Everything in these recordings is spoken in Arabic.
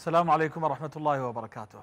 السلام عليكم ورحمة الله وبركاته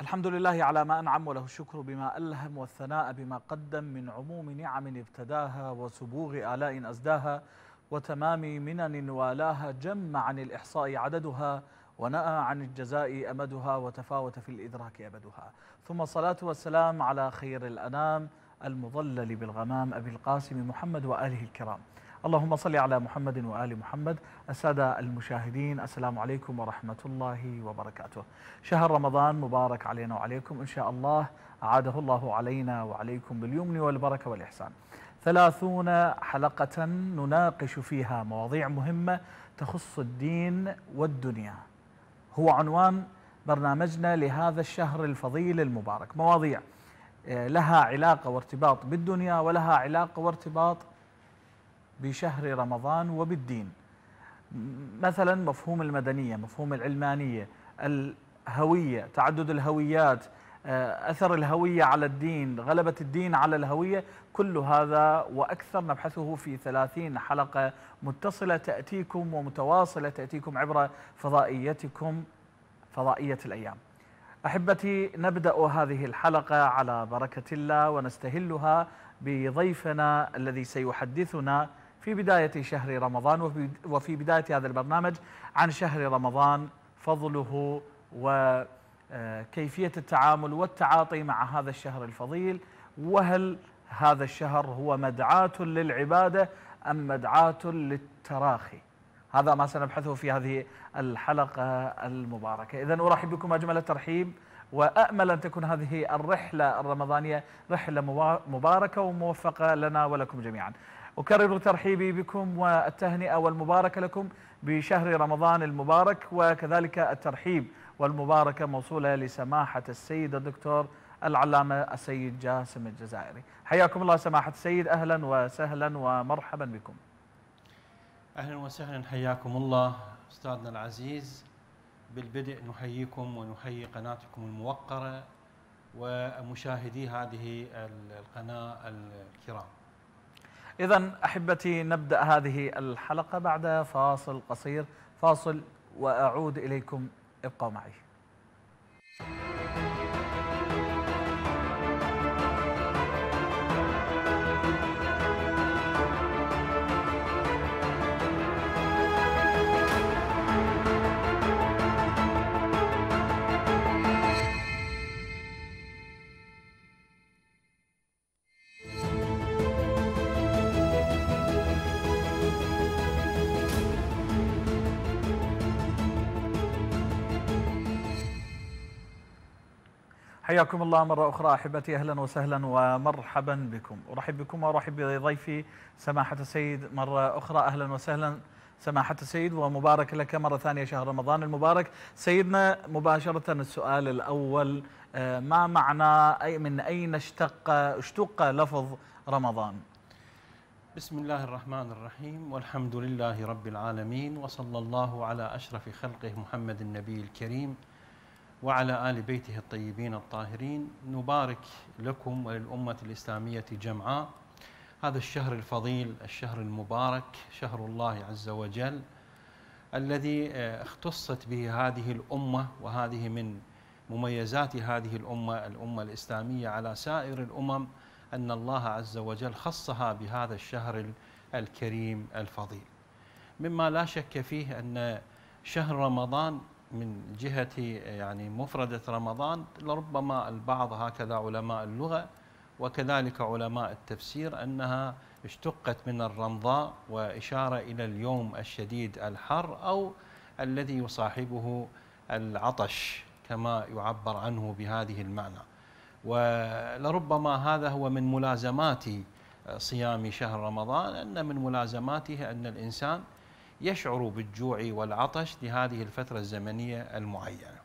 الحمد لله على ما أنعم وله الشكر بما ألهم والثناء بما قدم من عموم نعم ابتداها وسبوغ آلاء أزداها وتمام منن والاها جم عن الإحصاء عددها ونأى عن الجزاء أمدها وتفاوت في الإدراك أبدها ثم الصلاة والسلام على خير الأنام المظلل بالغمام أبي القاسم محمد وآله الكرام اللهم صل على محمد وآل محمد السادة المشاهدين السلام عليكم ورحمة الله وبركاته شهر رمضان مبارك علينا وعليكم إن شاء الله أعاده الله علينا وعليكم باليمن والبركة والإحسان ثلاثون حلقة نناقش فيها مواضيع مهمة تخص الدين والدنيا هو عنوان برنامجنا لهذا الشهر الفضيل المبارك مواضيع آه، لها علاقة وارتباط بالدنيا ولها علاقة وارتباط بشهر رمضان وبالدين مثلا مفهوم المدنية مفهوم العلمانية الهوية تعدد الهويات آه، أثر الهوية على الدين غلبة الدين على الهوية كل هذا وأكثر نبحثه في ثلاثين حلقة متصلة تأتيكم ومتواصلة تأتيكم عبر فضائيتكم فضائية الأيام أحبتي نبدأ هذه الحلقة على بركة الله ونستهلها بضيفنا الذي سيحدثنا في بداية شهر رمضان وفي بداية هذا البرنامج عن شهر رمضان فضله وكيفية آه، التعامل والتعاطي مع هذا الشهر الفضيل وهل هذا الشهر هو مدعاة للعبادة أم مدعاة للتراخي هذا ما سنبحثه في هذه الحلقة المباركة إذا أرحب بكم أجمل الترحيب وأأمل أن تكون هذه الرحلة الرمضانية رحلة مباركة وموفقة لنا ولكم جميعا أكرر ترحيبي بكم والتهنئة والمباركة لكم بشهر رمضان المبارك وكذلك الترحيب والمباركة موصولة لسماحة السيد الدكتور العلامة السيد جاسم الجزائري حياكم الله سماحة السيد أهلا وسهلا ومرحبا بكم أهلا وسهلا حياكم الله أستاذنا العزيز بالبدء نحييكم ونحيي قناتكم الموقرة ومشاهدي هذه القناة الكرام إذا أحبتي نبدأ هذه الحلقة بعد فاصل قصير فاصل وأعود إليكم ابقوا معي حياكم الله مرة أخرى أحبتي أهلا وسهلا ومرحبا بكم أرحب بكم وأرحب بضيفي سماحة السيد مرة أخرى أهلا وسهلا سماحة السيد ومبارك لك مرة ثانية شهر رمضان المبارك سيدنا مباشرة السؤال الأول آه، ما معنى أي من أين اشتق اشتق لفظ رمضان بسم الله الرحمن الرحيم والحمد لله رب العالمين وصلى الله على أشرف خلقه محمد النبي الكريم وعلى آل بيته الطيبين الطاهرين نبارك لكم وللأمة الإسلامية جمعاء هذا الشهر الفضيل الشهر المبارك شهر الله عز وجل الذي آه، اختصت به هذه الأمة وهذه من مميزات هذه الأمة الأمة الإسلامية على سائر الأمم أن الله عز وجل خصها بهذا الشهر الكريم الفضيل مما لا شك فيه أن شهر رمضان من جهة يعني مفردة رمضان لربما البعض هكذا علماء اللغة وكذلك علماء التفسير أنها اشتقت من الرمضاء وإشارة إلى اليوم الشديد الحر أو الذي يصاحبه العطش كما يعبر عنه بهذه المعنى ولربما هذا هو من ملازمات صيام شهر رمضان أن من ملازماته أن الإنسان يشعر بالجوع والعطش لهذه الفترة الزمنية المعينة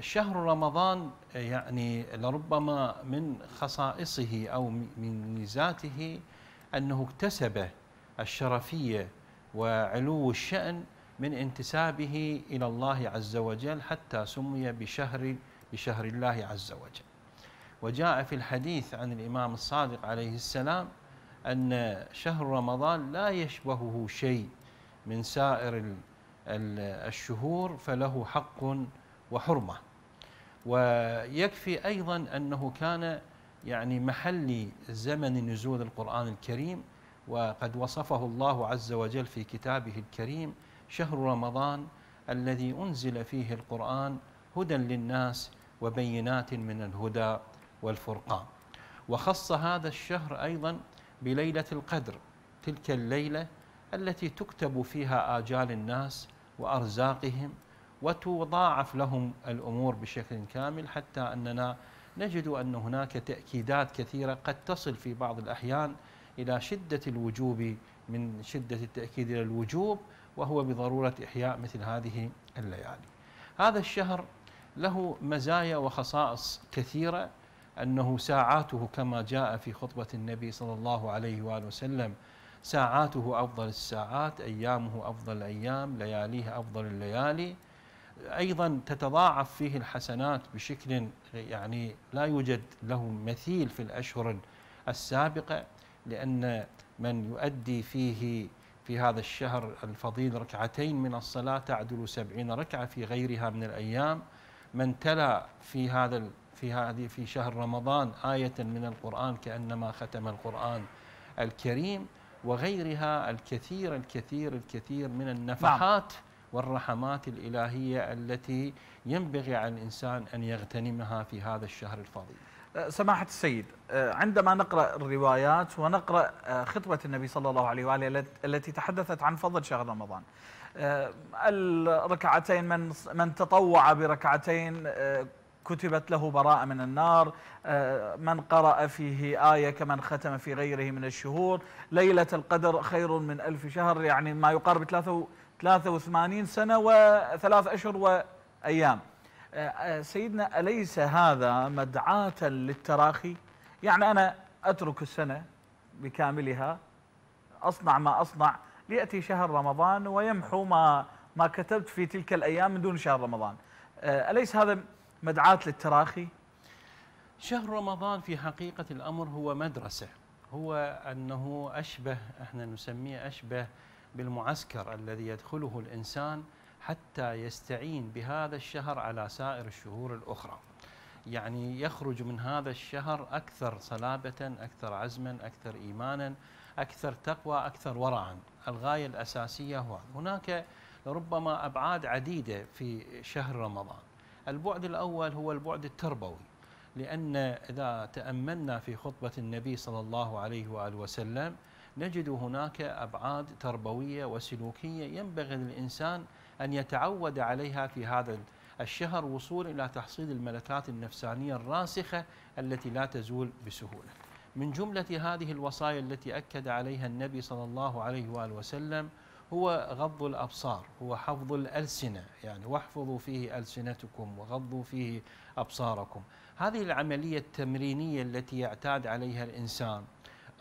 شهر رمضان يعني لربما من خصائصه أو من ميزاته أنه اكتسب الشرفية وعلو الشأن من انتسابه إلى الله عز وجل حتى سمي بشهر بشهر الله عز وجل وجاء في الحديث عن الإمام الصادق عليه السلام أن شهر رمضان لا يشبهه شيء من سائر الشهور فله حق وحرمه ويكفي ايضا انه كان يعني محل زمن نزول القران الكريم وقد وصفه الله عز وجل في كتابه الكريم شهر رمضان الذي انزل فيه القران هدى للناس وبينات من الهدى والفرقان وخص هذا الشهر ايضا بليله القدر تلك الليله التي تكتب فيها آجال الناس وأرزاقهم وتضاعف لهم الأمور بشكل كامل حتى أننا نجد أن هناك تأكيدات كثيرة قد تصل في بعض الأحيان إلى شدة الوجوب من شدة التأكيد إلى الوجوب وهو بضرورة إحياء مثل هذه الليالي هذا الشهر له مزايا وخصائص كثيرة أنه ساعاته كما جاء في خطبة النبي صلى الله عليه وآله وسلم ساعاته أفضل الساعات أيامه أفضل الأيام لياليه أفضل الليالي أيضا تتضاعف فيه الحسنات بشكل يعني لا يوجد له مثيل في الأشهر السابقة لأن من يؤدي فيه في هذا الشهر الفضيل ركعتين من الصلاة تعدل سبعين ركعة في غيرها من الأيام من تلا في هذا في هذه في شهر رمضان آية من القرآن كأنما ختم القرآن الكريم وغيرها الكثير الكثير الكثير من نعم. النفحات نعم. والرحمات الإلهية التي ينبغي على الإنسان أن يغتنمها في هذا الشهر الفضيل أه، سماحة السيد أه، عندما نقرأ الروايات ونقرأ أه، خطبة النبي صلى الله عليه وآله التي تحدثت عن فضل شهر رمضان الركعتين من من تطوع بركعتين كتبت له براءة من النار آه، من قرأ فيه آية كمن ختم في غيره من الشهور ليلة القدر خير من ألف شهر يعني ما يقارب 83 سنة وثلاث أشهر وأيام آه، آه، سيدنا أليس هذا مدعاة للتراخي يعني أنا أترك السنة بكاملها أصنع ما أصنع ليأتي شهر رمضان ويمحو ما ما كتبت في تلك الأيام من دون شهر رمضان أليس هذا مدعاة للتراخي شهر رمضان في حقيقة الأمر هو مدرسة هو أنه أشبه احنا نسميه أشبه بالمعسكر الذي يدخله الإنسان حتى يستعين بهذا الشهر على سائر الشهور الأخرى يعني يخرج من هذا الشهر أكثر صلابة أكثر عزما أكثر إيمانا أكثر تقوى أكثر ورعا الغاية الأساسية هو هناك ربما أبعاد عديدة في شهر رمضان البعد الأول هو البعد التربوي لأن إذا تأملنا في خطبة النبي صلى الله عليه وآله وسلم نجد هناك أبعاد تربوية وسلوكية ينبغي للإنسان أن يتعود عليها في هذا الشهر وصول إلى تحصيل الملكات النفسانية الراسخة التي لا تزول بسهولة من جملة هذه الوصايا التي أكد عليها النبي صلى الله عليه وآله وسلم هو غض الأبصار هو حفظ الألسنة يعني واحفظوا فيه ألسنتكم وغضوا فيه أبصاركم هذه العملية التمرينية التي يعتاد عليها الإنسان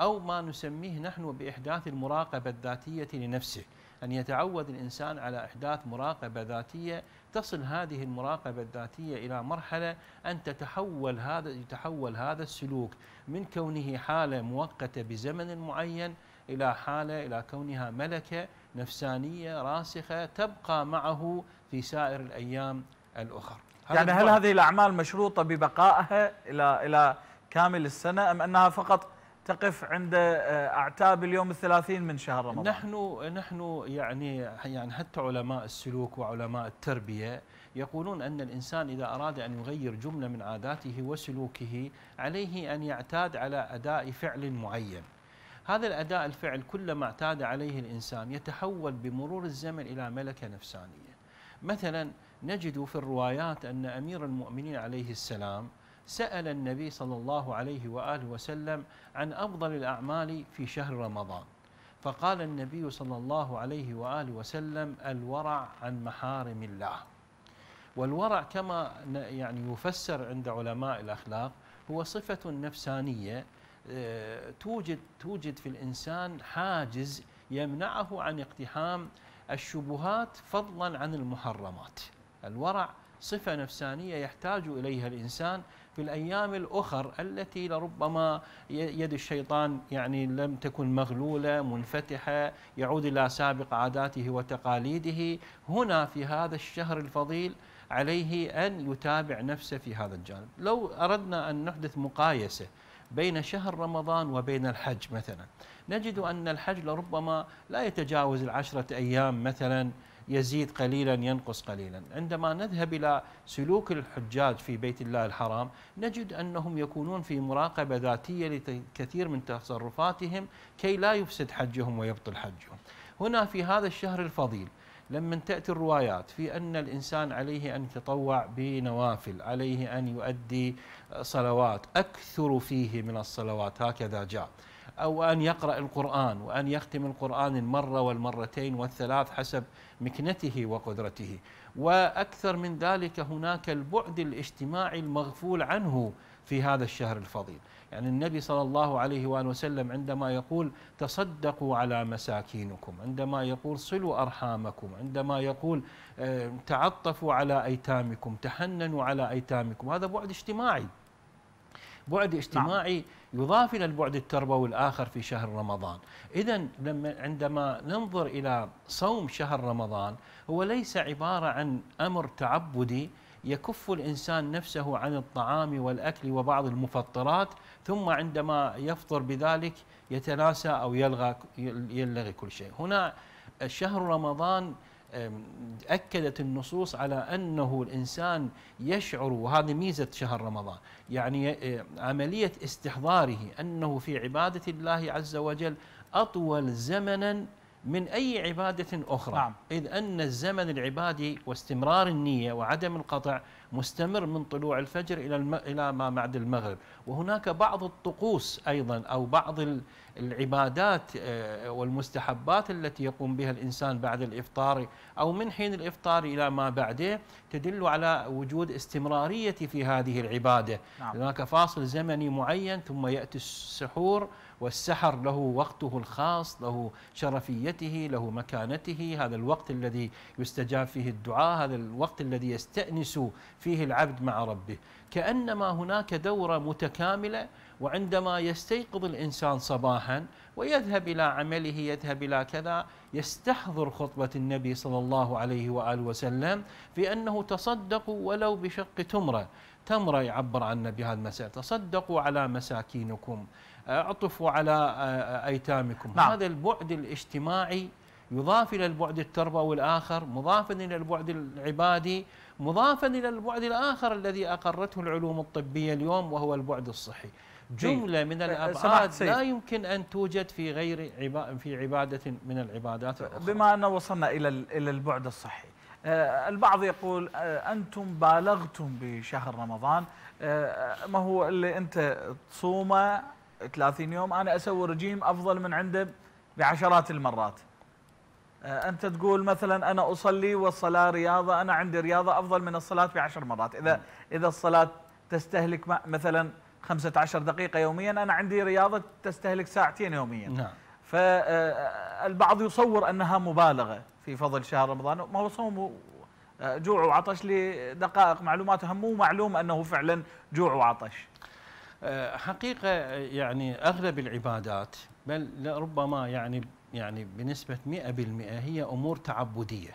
أو ما نسميه نحن بإحداث المراقبة الذاتية لنفسه أن يتعود الإنسان على إحداث مراقبة ذاتية تصل هذه المراقبة الذاتية إلى مرحلة أن تتحول هذا يتحول هذا السلوك من كونه حالة مؤقتة بزمن معين إلى حالة إلى كونها ملكة نفسانيه راسخه تبقى معه في سائر الايام الاخرى. يعني هل هذه الاعمال مشروطه ببقائها الى الى كامل السنه ام انها فقط تقف عند آه، اعتاب اليوم الثلاثين من شهر رمضان؟ نحن نحن يعني يعني حتى علماء السلوك وعلماء التربيه يقولون ان الانسان اذا اراد ان يغير جمله من عاداته وسلوكه عليه ان يعتاد على اداء فعل معين. هذا الأداء الفعل كلما اعتاد عليه الإنسان يتحول بمرور الزمن إلى ملكة نفسانية مثلا نجد في الروايات أن أمير المؤمنين عليه السلام سأل النبي صلى الله عليه وآله وسلم عن أفضل الأعمال في شهر رمضان فقال النبي صلى الله عليه وآله وسلم الورع عن محارم الله والورع كما يعني يفسر عند علماء الأخلاق هو صفة نفسانية آه، توجد توجد في الانسان حاجز يمنعه عن اقتحام الشبهات فضلا عن المحرمات. الورع صفه نفسانيه يحتاج اليها الانسان في الايام الاخر التي لربما يد الشيطان يعني لم تكن مغلوله منفتحه يعود الى سابق عاداته وتقاليده هنا في هذا الشهر الفضيل عليه ان يتابع نفسه في هذا الجانب. لو اردنا ان نحدث مقايسه بين شهر رمضان وبين الحج مثلا نجد أن الحج لربما لا يتجاوز العشرة أيام مثلا يزيد قليلا ينقص قليلا عندما نذهب إلى سلوك الحجاج في بيت الله الحرام نجد أنهم يكونون في مراقبة ذاتية لكثير من تصرفاتهم كي لا يفسد حجهم ويبطل حجهم هنا في هذا الشهر الفضيل لما تأتي الروايات في أن الإنسان عليه أن يتطوع بنوافل عليه أن يؤدي صلوات أكثر فيه من الصلوات هكذا جاء أو أن يقرأ القرآن وأن يختم القرآن المرة والمرتين والثلاث حسب مكنته وقدرته وأكثر من ذلك هناك البعد الاجتماعي المغفول عنه في هذا الشهر الفضيل يعني النبي صلى الله عليه وآله وسلم عندما يقول تصدقوا على مساكينكم عندما يقول صلوا أرحامكم عندما يقول آه، تعطفوا على أيتامكم تحننوا على أيتامكم هذا بعد اجتماعي بعد اجتماعي يضاف إلى البعد التربوي الآخر في شهر رمضان إذا لما عندما ننظر إلى صوم شهر رمضان هو ليس عبارة عن أمر تعبدي يكف الإنسان نفسه عن الطعام والأكل وبعض المفطرات ثم عندما يفطر بذلك يتناسى أو يلغى يلغي كل شيء هنا شهر رمضان أكدت النصوص على أنه الإنسان يشعر وهذه ميزة شهر رمضان يعني آه، عملية استحضاره أنه في عبادة الله عز وجل أطول زمنا من أي عبادة أخرى نعم. إذ أن الزمن العبادي واستمرار النية وعدم القطع مستمر من طلوع الفجر إلى ما بعد المغرب وهناك بعض الطقوس أيضا أو بعض العبادات آه، والمستحبات التي يقوم بها الإنسان بعد الإفطار أو من حين الإفطار إلى ما بعده تدل على وجود استمرارية في هذه العبادة نعم. هناك فاصل زمني معين ثم يأتي السحور والسحر له وقته الخاص له شرفيته له مكانته هذا الوقت الذي يستجاب فيه الدعاء هذا الوقت الذي يستأنس فيه العبد مع ربه كأنما هناك دورة متكاملة وعندما يستيقظ الإنسان صباحا ويذهب إلى عمله يذهب إلى كذا يستحضر خطبة النبي صلى الله عليه وآله وسلم في أنه تصدقوا ولو بشق تمرة تمرة يعبر عنه بهذا المسألة تصدقوا على مساكينكم اعطفوا على آه، أيتامكم نعم. هذا البعد الاجتماعي يضاف إلى البعد التربوي الآخر مضافا إلى البعد العبادي مضافا إلى البعد الآخر الذي أقرته العلوم الطبية اليوم وهو البعد الصحي جملة من الأبعاد لا يمكن أن توجد في غير عبا في عبادة من العبادات الأخرى بما أن وصلنا إلى إلى البعد الصحي آه، البعض يقول آه، أنتم بالغتم بشهر رمضان آه، ما هو اللي أنت تصومه 30 يوم أنا أسوي رجيم أفضل من عنده بعشرات المرات أنت تقول مثلا أنا أصلي والصلاة رياضة أنا عندي رياضة أفضل من الصلاة بعشر مرات إذا إذا الصلاة تستهلك مثلا 15 دقيقة يوميا أنا عندي رياضة تستهلك ساعتين يوميا نعم. فالبعض يصور أنها مبالغة في فضل شهر رمضان ما هو صوم جوع وعطش لدقائق معلوماتها مو معلوم أنه فعلا جوع وعطش أه، حقيقة يعني أغلب العبادات بل ربما يعني يعني بنسبة 100% هي أمور تعبدية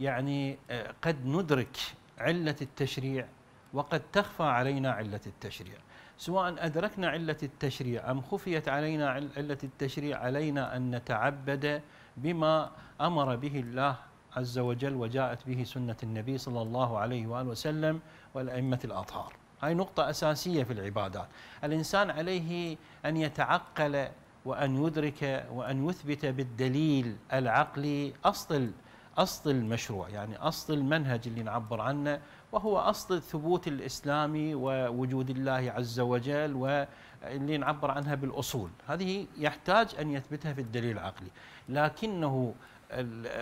يعني أه، قد ندرك علة التشريع وقد تخفى علينا علة التشريع سواء أدركنا علة التشريع أم خفيت علينا علة التشريع علينا أن نتعبد بما أمر به الله عز وجل وجاءت به سنة النبي صلى الله عليه وآله وسلم والأئمة الأطهار هاي نقطة أساسية في العبادات الإنسان عليه أن يتعقل وأن يدرك وأن يثبت بالدليل العقلي أصل أصل المشروع يعني أصل المنهج اللي نعبر عنه وهو أصل الثبوت الإسلامي ووجود الله عز وجل واللي نعبر عنها بالأصول هذه يحتاج أن يثبتها في الدليل العقلي لكنه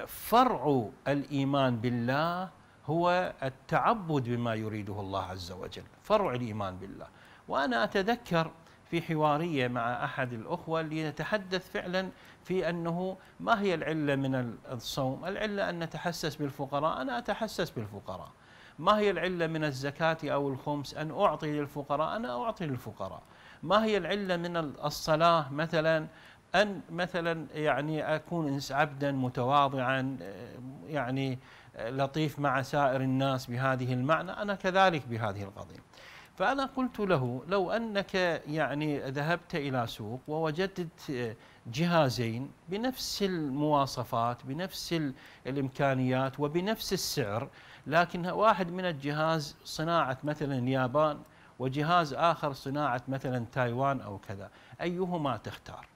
فرع الإيمان بالله هو التعبد بما يريده الله عز وجل فرع الإيمان بالله وأنا أتذكر في حوارية مع أحد الأخوة ليتحدث فعلا في أنه ما هي العلة من الصوم العلة أن نتحسس بالفقراء أنا أتحسس بالفقراء ما هي العلة من الزكاة أو الخمس أن أعطي للفقراء أنا أعطي للفقراء ما هي العلة من الصلاة مثلا أن مثلا يعني أكون عبدا متواضعا يعني لطيف مع سائر الناس بهذه المعنى أنا كذلك بهذه القضية فأنا قلت له لو أنك يعني ذهبت إلى سوق ووجدت جهازين بنفس المواصفات بنفس الإمكانيات وبنفس السعر لكن واحد من الجهاز صناعة مثلا اليابان وجهاز آخر صناعة مثلا تايوان أو كذا أيهما تختار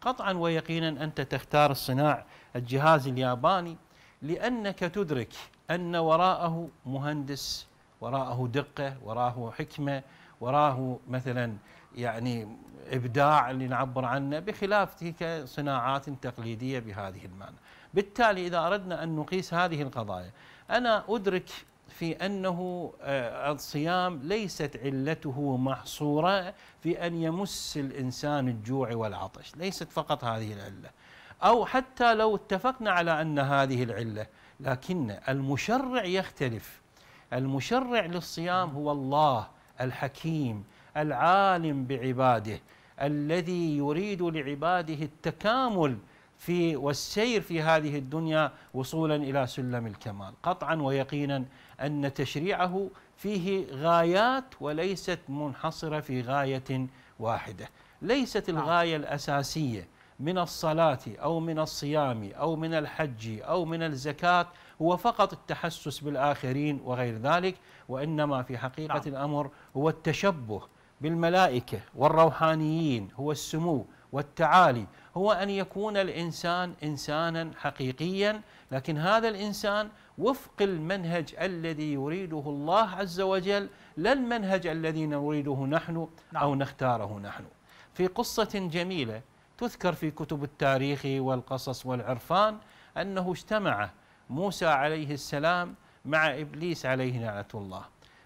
قطعا ويقينا أنت تختار الصناع الجهاز الياباني لأنك تدرك أن وراءه مهندس وراءه دقة وراءه حكمة وراءه مثلا يعني إبداع اللي نعبر عنه بخلاف تلك صناعات تقليدية بهذه المعنى بالتالي إذا أردنا أن نقيس هذه القضايا أنا أدرك في أنه آه، الصيام ليست علته محصورة في أن يمس الإنسان الجوع والعطش ليست فقط هذه العلة أو حتى لو اتفقنا على أن هذه العلة لكن المشرع يختلف المشرع للصيام هو الله الحكيم العالم بعباده الذي يريد لعباده التكامل في والسير في هذه الدنيا وصولا الى سلم الكمال قطعا ويقينا ان تشريعه فيه غايات وليست منحصره في غايه واحده ليست نعم. الغايه الاساسيه من الصلاه او من الصيام او من الحج او من الزكاه هو فقط التحسس بالآخرين وغير ذلك وإنما في حقيقة نعم. الأمر هو التشبه بالملائكة والروحانيين هو السمو والتعالي هو أن يكون الإنسان إنسانا حقيقيا لكن هذا الإنسان وفق المنهج الذي يريده الله عز وجل لا المنهج الذي نريده نحن نعم. أو نختاره نحن في قصة جميلة تذكر في كتب التاريخ والقصص والعرفان أنه اجتمع موسى عليه السلام مع ابليس عليه لعنه الله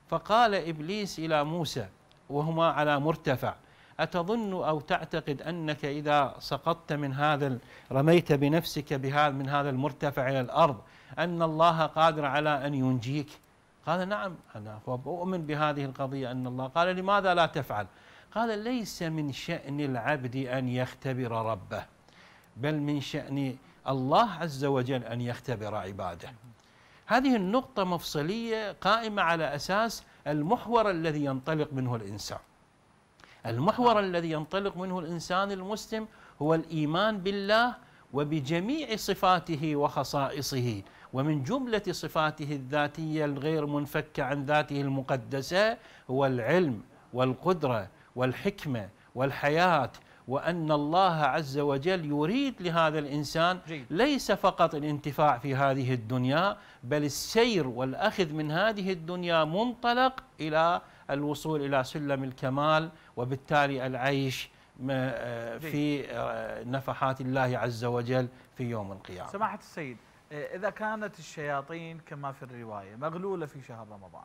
فقال ابليس الى موسى وهما على مرتفع اتظن او تعتقد انك اذا سقطت من هذا رميت بنفسك بهذا من هذا المرتفع الى الارض ان الله قادر على ان ينجيك قال نعم انا اؤمن بهذه القضيه ان الله قال لماذا لا تفعل قال ليس من شان العبد ان يختبر ربه بل من شان الله عز وجل أن يختبر عباده هذه النقطة مفصلية قائمة على أساس المحور الذي ينطلق منه الإنسان المحور نعم. الذي ينطلق منه الإنسان المسلم هو الإيمان بالله وبجميع صفاته وخصائصه ومن جملة صفاته الذاتية الغير منفكة عن ذاته المقدسة هو العلم والقدرة والحكمة والحياة وأن الله عز وجل يريد لهذا الإنسان ليس فقط الانتفاع في هذه الدنيا بل السير والأخذ من هذه الدنيا منطلق إلى الوصول إلى سلم الكمال وبالتالي العيش آه، في آه، نفحات الله عز وجل في يوم القيامة سماحة السيد آه، إذا كانت الشياطين كما في الرواية مغلولة في شهر رمضان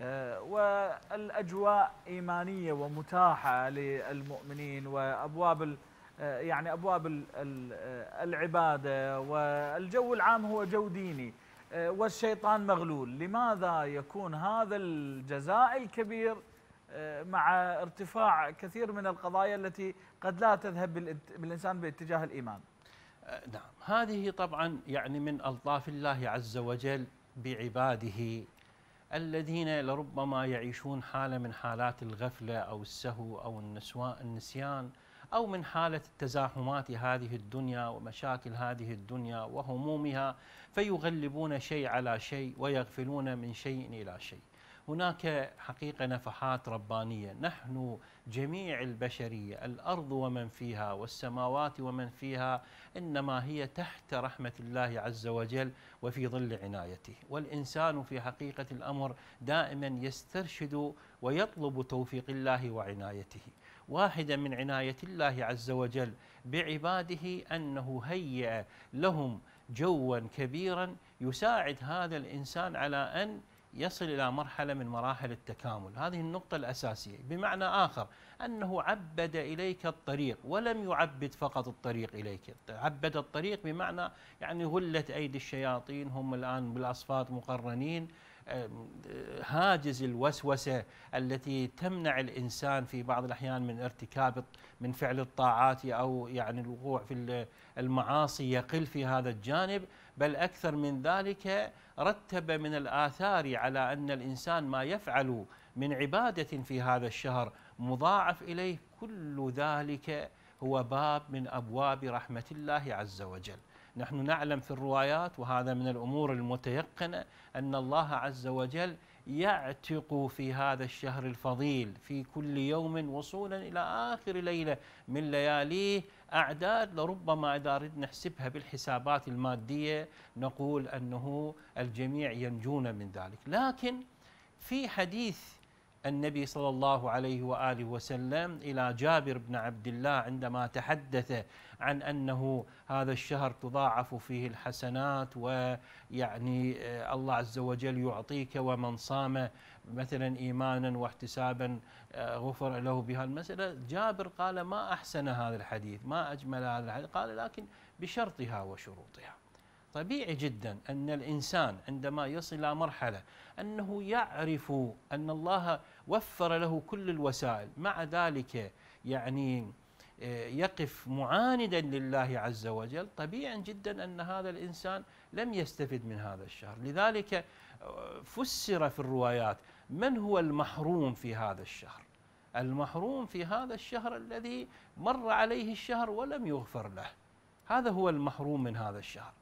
آه، والأجواء إيمانية ومتاحة للمؤمنين وأبواب آه، يعني أبواب آه، العبادة والجو العام هو جو ديني والشيطان مغلول لماذا يكون هذا الجزاء الكبير مع ارتفاع كثير من القضايا التي قد لا تذهب بالإنسان باتجاه الإيمان نعم هذه طبعا يعني من ألطاف الله عز وجل بعباده الذين لربما يعيشون حالة من حالات الغفلة أو السهو أو النسوان النسيان أو من حالة التزاحمات هذه الدنيا ومشاكل هذه الدنيا وهمومها فيغلبون شيء على شيء ويغفلون من شيء إلى شيء هناك حقيقة نفحات ربانية نحن جميع البشرية الأرض ومن فيها والسماوات ومن فيها إنما هي تحت رحمة الله عز وجل وفي ظل عنايته والإنسان في حقيقة الأمر دائما يسترشد ويطلب توفيق الله وعنايته واحدا من عناية الله عز وجل بعباده أنه هيئ لهم جوا كبيرا يساعد هذا الإنسان على أن يصل إلى مرحلة من مراحل التكامل هذه النقطة الأساسية بمعنى آخر أنه عبد إليك الطريق ولم يعبد فقط الطريق إليك عبد الطريق بمعنى يعني غلت أيدي الشياطين هم الآن بالأصفات مقرنين هاجز الوسوسة التي تمنع الإنسان في بعض الأحيان من ارتكاب من فعل الطاعات أو يعني الوقوع في المعاصي يقل في هذا الجانب بل أكثر من ذلك رتب من الآثار على أن الإنسان ما يفعل من عبادة في هذا الشهر مضاعف إليه كل ذلك هو باب من أبواب رحمة الله عز وجل نحن نعلم في الروايات وهذا من الأمور المتيقنة أن الله عز وجل يعتق في هذا الشهر الفضيل في كل يوم وصولا إلى آخر ليلة من لياليه أعداد لربما إذا أردنا نحسبها بالحسابات المادية نقول أنه الجميع ينجون من ذلك لكن في حديث النبي صلى الله عليه واله وسلم الى جابر بن عبد الله عندما تحدث عن انه هذا الشهر تضاعف فيه الحسنات ويعني آه، الله عز وجل يعطيك ومن صام مثلا إيمانا واحتسابا آه، غفر له بها المسألة جابر قال ما أحسن هذا الحديث ما أجمل هذا الحديث قال لكن بشرطها وشروطها طبيعي جدا أن الإنسان عندما يصل إلى مرحلة أنه يعرف أن الله وفر له كل الوسائل مع ذلك يعني آه، يقف معاندا لله عز وجل طبيعي جدا أن هذا الإنسان لم يستفد من هذا الشهر لذلك آه، فسر في الروايات من هو المحروم في هذا الشهر المحروم في هذا الشهر الذي مر عليه الشهر ولم يغفر له هذا هو المحروم من هذا الشهر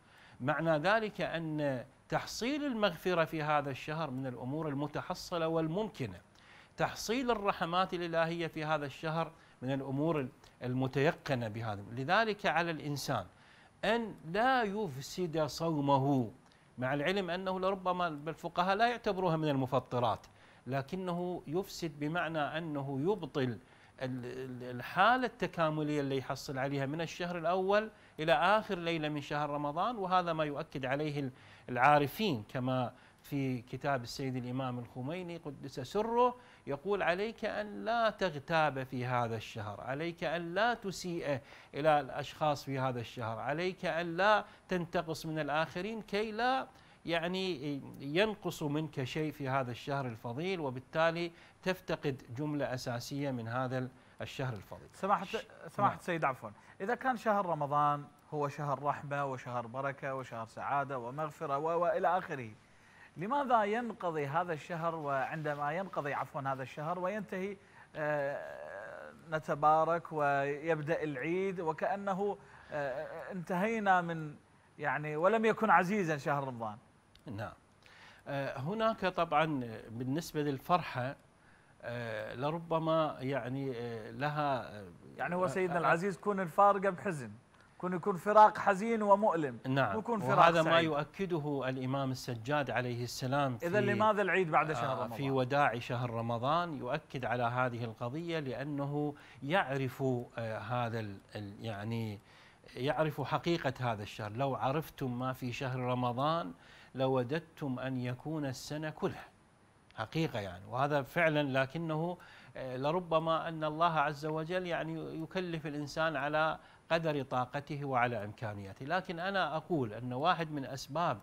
معنى ذلك أن تحصيل المغفرة في هذا الشهر من الأمور المتحصلة والممكنة تحصيل الرحمات الإلهية في هذا الشهر من الأمور المتيقنة بهذا لذلك على الإنسان أن لا يفسد صومه مع العلم أنه لربما الفقهاء لا يعتبروها من المفطرات لكنه يفسد بمعنى أنه يبطل الحالة التكاملية اللي يحصل عليها من الشهر الأول إلى آخر ليلة من شهر رمضان وهذا ما يؤكد عليه العارفين كما في كتاب السيد الإمام الخميني قدس سره يقول عليك أن لا تغتاب في هذا الشهر عليك أن لا تسيء إلى الأشخاص في هذا الشهر عليك أن لا تنتقص من الآخرين كي لا يعني ينقص منك شيء في هذا الشهر الفضيل وبالتالي تفتقد جملة أساسية من هذا الشهر الفضيل سماحة, سماحة نعم. سيد عفوا إذا كان شهر رمضان هو شهر رحمة وشهر بركة وشهر سعادة ومغفرة وإلى آخره لماذا ينقضي هذا الشهر وعندما ينقضي عفوا هذا الشهر وينتهي آه، نتبارك ويبدأ العيد وكأنه آه، آه، انتهينا من يعني ولم يكن عزيزا شهر رمضان نعم هناك طبعا بالنسبة للفرحة لربما يعني لها يعني هو سيدنا العزيز كون الفارقة بحزن يكون يكون فراق حزين ومؤلم نعم يكون فراق وهذا سعيد. ما يؤكده الإمام السجاد عليه السلام إذا لماذا العيد بعد شهر آه، رمضان في وداع شهر رمضان يؤكد على هذه القضية لأنه يعرف آه، هذا يعني يعرف حقيقة هذا الشهر لو عرفتم ما في شهر رمضان لوددتم أن يكون السنة كلها حقيقة يعني وهذا فعلا لكنه آه، لربما أن الله عز وجل يعني يكلف الإنسان على قدر طاقته وعلى إمكانياته لكن أنا أقول أن واحد من أسباب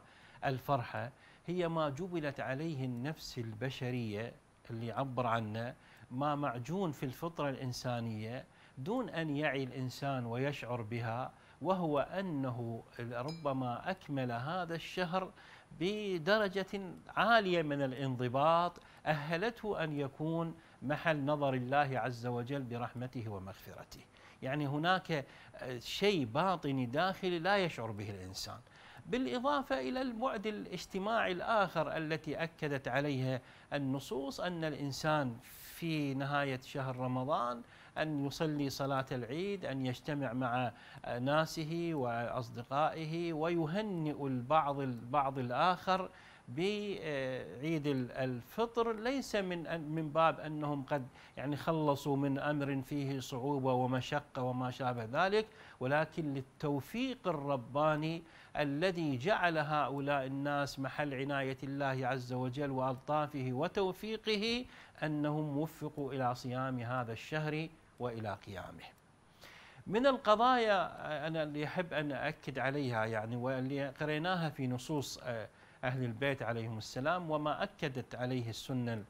الفرحة هي ما جبلت عليه النفس البشرية اللي عبر عنه ما معجون في الفطرة الإنسانية دون أن يعي الإنسان ويشعر بها وهو أنه ربما أكمل هذا الشهر بدرجة عالية من الانضباط أهلته أن يكون محل نظر الله عز وجل برحمته ومغفرته يعني هناك آه، شيء باطني داخلي لا يشعر به الإنسان بالإضافة إلى البعد الاجتماعي الآخر التي أكدت عليها النصوص أن الإنسان في نهاية شهر رمضان أن يصلي صلاة العيد أن يجتمع مع آه، ناسه وأصدقائه ويهنئ البعض البعض الآخر بعيد الفطر ليس من من باب انهم قد يعني خلصوا من امر فيه صعوبه ومشقه وما شابه ذلك ولكن للتوفيق الرباني الذي جعل هؤلاء الناس محل عنايه الله عز وجل والطافه وتوفيقه انهم وفقوا الى صيام هذا الشهر والى قيامه. من القضايا انا اللي احب ان اكد عليها يعني واللي قريناها في نصوص آه، أهل البيت عليهم السلام وما أكدت عليه السنة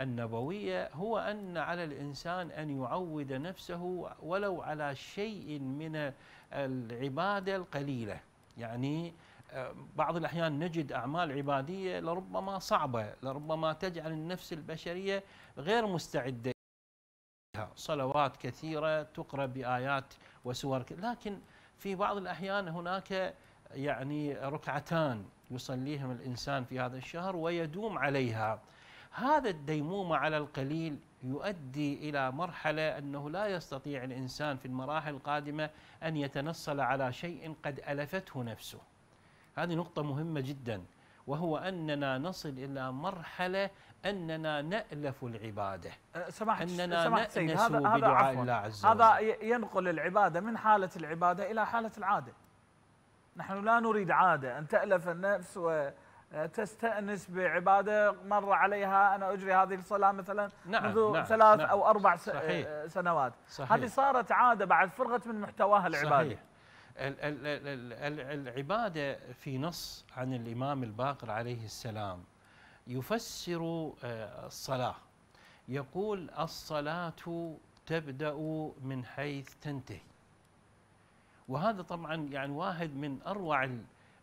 النبوية هو أن على الإنسان أن يعود نفسه ولو على شيء من العبادة القليلة يعني آه، بعض الأحيان نجد أعمال عبادية لربما صعبة لربما تجعل النفس البشرية غير مستعدة صلوات كثيرة تقرأ بآيات وسور لكن في بعض الأحيان هناك يعني ركعتان يصليهم الإنسان في هذا الشهر ويدوم عليها هذا الديمومة على القليل يؤدي إلى مرحلة أنه لا يستطيع الإنسان في المراحل القادمة أن يتنصل على شيء قد ألفته نفسه هذه نقطة مهمة جدا وهو أننا نصل إلى مرحلة أننا نألف العبادة أه، سمحت أننا سمحت سيد هذا هذا الله عز وجل. هذا ينقل العبادة من حالة العبادة إلى حالة العادة نحن لا نريد عادة أن تألف النفس وتستأنس بعبادة مر عليها أنا أجري هذه الصلاة مثلا نعم منذ نعم ثلاث نعم أو أربع صحيح سنوات صحيح هذه صارت عادة بعد فرغت من محتواها العبادة صحيح العبادة في نص عن الإمام الباقر عليه السلام يفسر آه، الصلاة يقول الصلاة تبدأ من حيث تنتهي وهذا طبعا يعني واحد من اروع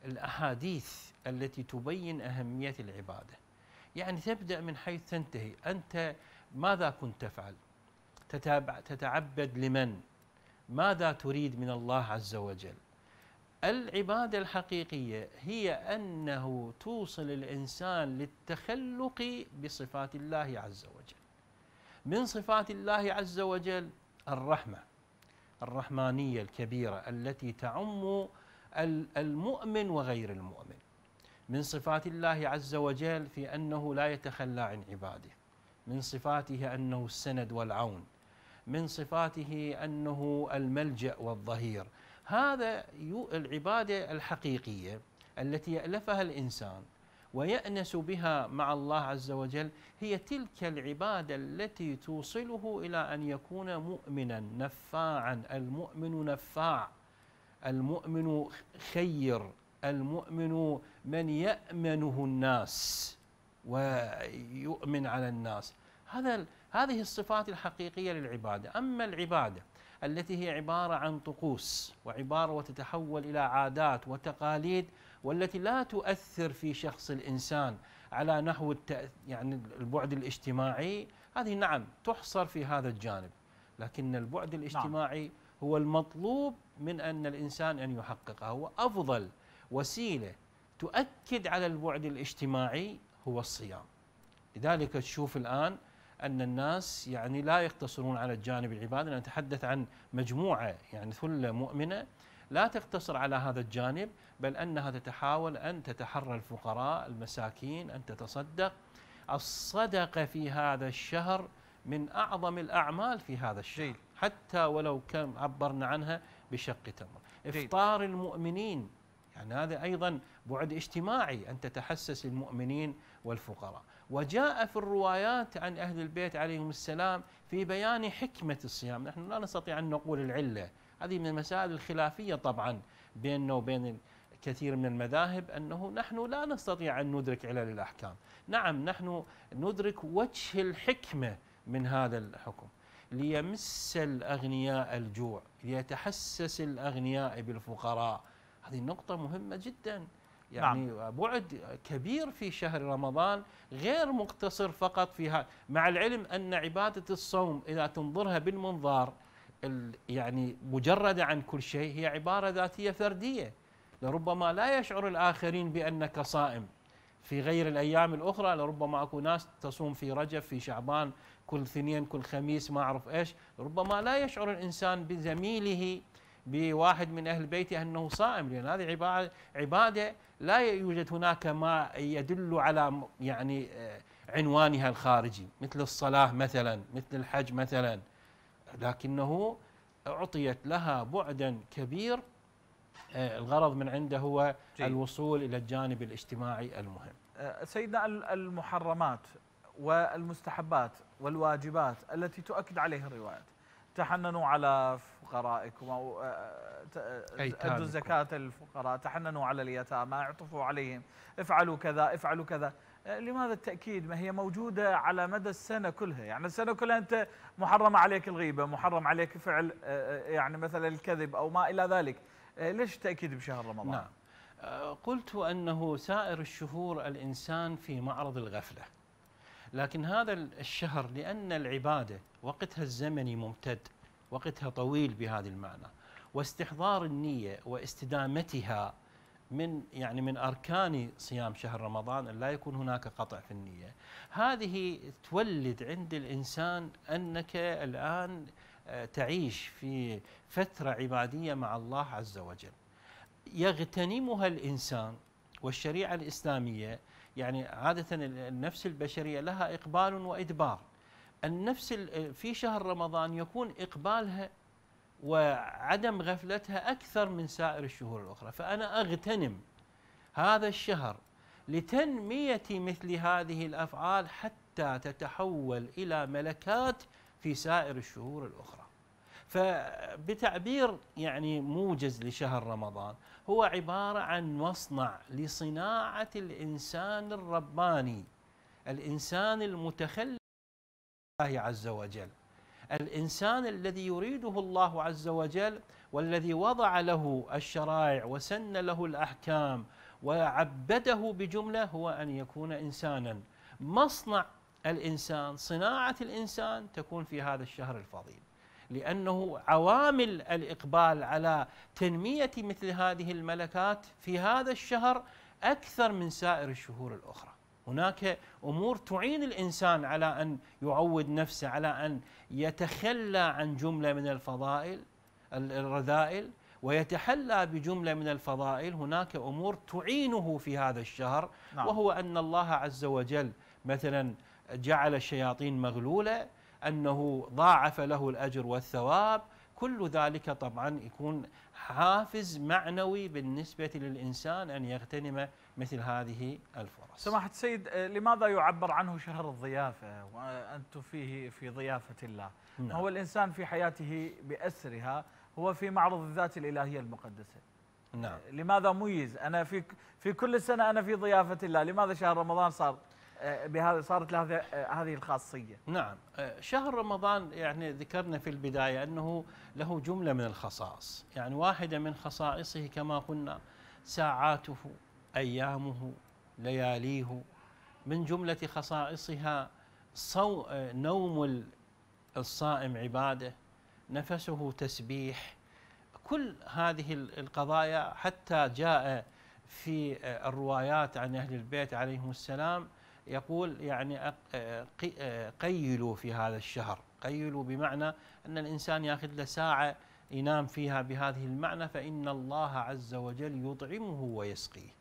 الاحاديث التي تبين اهميه العباده. يعني تبدا من حيث تنتهي، انت ماذا كنت تفعل؟ تتابع تتعبد لمن؟ ماذا تريد من الله عز وجل؟ العباده الحقيقيه هي انه توصل الانسان للتخلق بصفات الله عز وجل. من صفات الله عز وجل الرحمه. الرحمانية الكبيرة التي تعم المؤمن وغير المؤمن من صفات الله عز وجل في أنه لا يتخلى عن عباده من صفاته أنه السند والعون من صفاته أنه الملجأ والظهير هذا العبادة الحقيقية التي يألفها الإنسان ويأنس بها مع الله عز وجل هي تلك العبادة التي توصله إلى أن يكون مؤمنا نفاعا المؤمن نفاع المؤمن خير المؤمن من يأمنه الناس ويؤمن على الناس هذا هذه الصفات الحقيقية للعبادة أما العبادة التي هي عبارة عن طقوس وعبارة وتتحول إلى عادات وتقاليد والتي لا تؤثر في شخص الإنسان على نحو يعني البعد الاجتماعي هذه نعم تحصر في هذا الجانب لكن البعد نعم. الاجتماعي نعم. هو المطلوب من أن الإنسان أن يحققه هو أفضل وسيلة تؤكد على البعد الاجتماعي هو الصيام لذلك تشوف الآن أن الناس يعني لا يقتصرون على الجانب العباده نتحدث عن مجموعة يعني ثلة مؤمنة لا تقتصر على هذا الجانب بل أنها تتحاول أن تتحرى الفقراء المساكين أن تتصدق الصدقة في هذا الشهر من أعظم الأعمال في هذا الشهر جيد. نعم. حتى ولو كم عبرنا عنها بشق تمر إفطار المؤمنين يعني هذا أيضا بعد اجتماعي أن تتحسس المؤمنين والفقراء وجاء في الروايات عن أهل البيت عليهم السلام في بيان حكمة الصيام نحن لا نستطيع أن نقول العلة هذه من المسائل الخلافية طبعا بيننا وبين كثير من المذاهب أنه نحن لا نستطيع أن ندرك علل الأحكام نعم نحن ندرك وجه الحكمة من هذا الحكم ليمس الأغنياء الجوع ليتحسس الأغنياء بالفقراء هذه النقطة مهمة جدا يعني نعم. بعد كبير في شهر رمضان غير مقتصر فقط فيها مع العلم أن عبادة الصوم إذا تنظرها بالمنظار يعني مجردة عن كل شيء هي عبارة ذاتية فردية لربما لا يشعر الآخرين بأنك صائم في غير الأيام الأخرى لربما أكو ناس تصوم في رجب في شعبان كل اثنين كل خميس ما أعرف إيش ربما لا يشعر الإنسان بزميله بواحد من أهل بيته أنه صائم لأن هذه عبادة, عبادة لا يوجد هناك ما يدل على يعني آه، عنوانها الخارجي مثل الصلاة مثلا مثل الحج مثلا لكنه أعطيت لها بعدا كبير آه، الغرض من عنده هو الوصول إلى الجانب الاجتماعي المهم آه، سيدنا المحرمات والمستحبات والواجبات التي تؤكد عليها الروايات تحننوا على فقرائكم أو آه، أدوا الزكاة الفقراء تحننوا على اليتامى اعطفوا عليهم افعلوا كذا افعلوا كذا لماذا التأكيد ما هي موجودة على مدى السنة كلها يعني السنة كلها أنت محرم عليك الغيبة محرم عليك فعل آه، آه، يعني مثلا الكذب أو ما إلى ذلك آه، ليش التأكيد بشهر رمضان؟ نعم قلت أنه سائر الشهور الإنسان في معرض الغفلة لكن هذا الشهر لأن العبادة وقتها الزمني ممتد وقتها طويل بهذا المعنى واستحضار النية واستدامتها من يعني من اركان صيام شهر رمضان ان لا يكون هناك قطع في النيه. هذه تولد عند الانسان انك الان آه، تعيش في فتره عباديه مع الله عز وجل. يغتنمها الانسان والشريعه الاسلاميه يعني عاده النفس البشريه لها اقبال وادبار. النفس في شهر رمضان يكون اقبالها وعدم غفلتها أكثر من سائر الشهور الأخرى فأنا أغتنم هذا الشهر لتنمية مثل هذه الأفعال حتى تتحول إلى ملكات في سائر الشهور الأخرى فبتعبير يعني موجز لشهر رمضان هو عبارة عن مصنع لصناعة الإنسان الرباني الإنسان المتخلف الله عز وجل الإنسان الذي يريده الله عز وجل والذي وضع له الشرائع وسن له الأحكام وعبده بجملة هو أن يكون إنسانا مصنع الإنسان صناعة الإنسان تكون في هذا الشهر الفضيل لأنه عوامل الإقبال على تنمية مثل هذه الملكات في هذا الشهر أكثر من سائر الشهور الأخرى هناك امور تعين الانسان على ان يعود نفسه على ان يتخلى عن جمله من الفضائل الرذائل ويتحلى بجمله من الفضائل هناك امور تعينه في هذا الشهر نعم. وهو ان الله عز وجل مثلا جعل الشياطين مغلوله انه ضاعف له الاجر والثواب كل ذلك طبعا يكون حافز معنوي بالنسبه للانسان ان يغتنم مثل هذه الفرص سماحة السيد آه، لماذا يعبر عنه شهر الضيافة وأنتم فيه في ضيافة الله نعم. هو الإنسان في حياته بأسرها هو في معرض الذات الإلهية المقدسة نعم آه، لماذا ميز أنا في في كل سنة أنا في ضيافة الله لماذا شهر رمضان صار آه، بهذا صارت له هذه الخاصية نعم شهر رمضان يعني ذكرنا في البداية أنه له جملة من الخصائص يعني واحدة من خصائصه كما قلنا ساعاته أيامه لياليه من جملة خصائصها صو نوم الصائم عباده نفسه تسبيح كل هذه القضايا حتى جاء في الروايات عن أهل البيت عليهم السلام يقول يعني قيلوا في هذا الشهر قيلوا بمعنى أن الإنسان يأخذ له ساعة ينام فيها بهذه المعنى فإن الله عز وجل يطعمه ويسقيه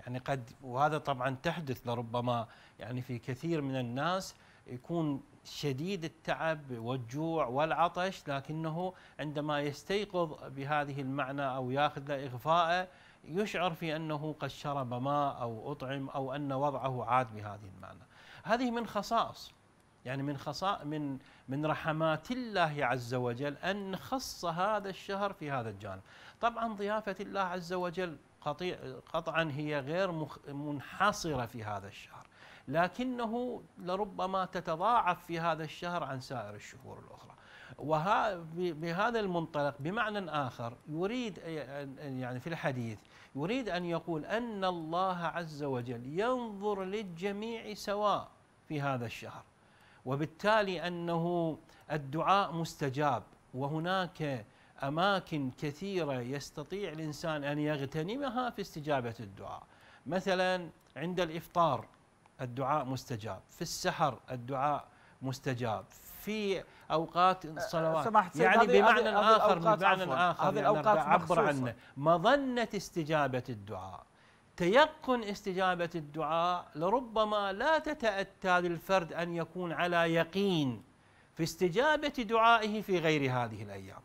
يعني قد وهذا طبعا تحدث لربما يعني في كثير من الناس يكون شديد التعب والجوع والعطش لكنه عندما يستيقظ بهذه المعنى او ياخذ له اغفائه يشعر في انه قد شرب ماء او اطعم او ان وضعه عاد بهذه المعنى. هذه من خصائص يعني من خصائص من من رحمات الله عز وجل ان خص هذا الشهر في هذا الجانب. طبعا ضيافه الله عز وجل قطعا هي غير منحصرة في هذا الشهر لكنه لربما تتضاعف في هذا الشهر عن سائر الشهور الأخرى وها بهذا المنطلق بمعنى آخر يريد يعني في الحديث يريد أن يقول أن الله عز وجل ينظر للجميع سواء في هذا الشهر وبالتالي أنه الدعاء مستجاب وهناك اماكن كثيره يستطيع الانسان ان يغتنمها في استجابه الدعاء مثلا عند الافطار الدعاء مستجاب في السحر الدعاء مستجاب في اوقات أه، الصلوات سمحت يعني بمعنى اخر بمعنى اخر هذه الاوقات يعني عبر عنه مظنه استجابه الدعاء تيقن استجابه الدعاء لربما لا تتاتى للفرد ان يكون على يقين في استجابه دعائه في غير هذه الايام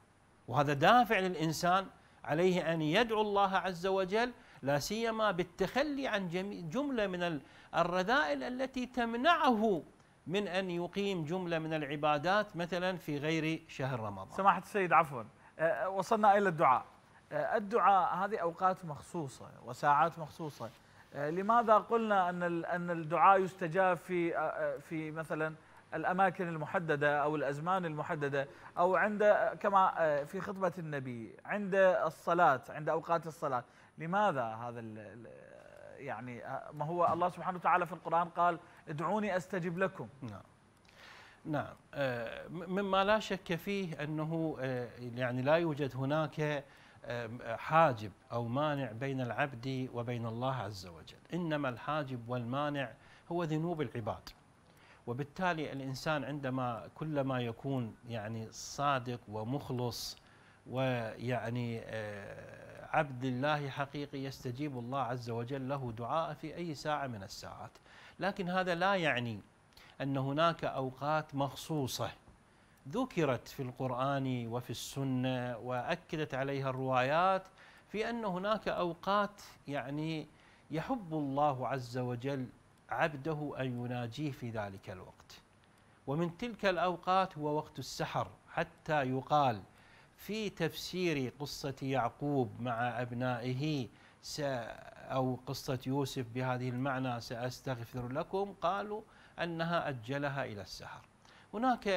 وهذا دافع للانسان عليه ان يدعو الله عز وجل لا سيما بالتخلي عن جمله من الرذائل التي تمنعه من ان يقيم جمله من العبادات مثلا في غير شهر رمضان. سماحه السيد عفوا آه، وصلنا الى الدعاء. آه، الدعاء هذه اوقات مخصوصه وساعات مخصوصه. آه، لماذا قلنا ان ان الدعاء يستجاب في في مثلا الأماكن المحددة أو الأزمان المحددة أو عند كما آه، في خطبة النبي عند الصلاة عند أوقات الصلاة لماذا هذا يعني آه، ما هو الله سبحانه وتعالى في القرآن قال ادعوني أستجب لكم نعم نعم آه، مما لا شك فيه أنه يعني لا يوجد هناك حاجب أو مانع بين العبد وبين الله عز وجل إنما الحاجب والمانع هو ذنوب العباد وبالتالي الانسان عندما كلما يكون يعني صادق ومخلص ويعني آه، عبد الله حقيقي يستجيب الله عز وجل له دعاء في اي ساعه من الساعات لكن هذا لا يعني ان هناك اوقات مخصوصه ذكرت في القران وفي السنه واكدت عليها الروايات في ان هناك اوقات يعني يحب الله عز وجل عبده أن يناجيه في ذلك الوقت ومن تلك الأوقات هو وقت السحر حتى يقال في تفسير قصة يعقوب مع أبنائه أو قصة يوسف بهذه المعنى سأستغفر لكم قالوا أنها أجلها إلى السحر هناك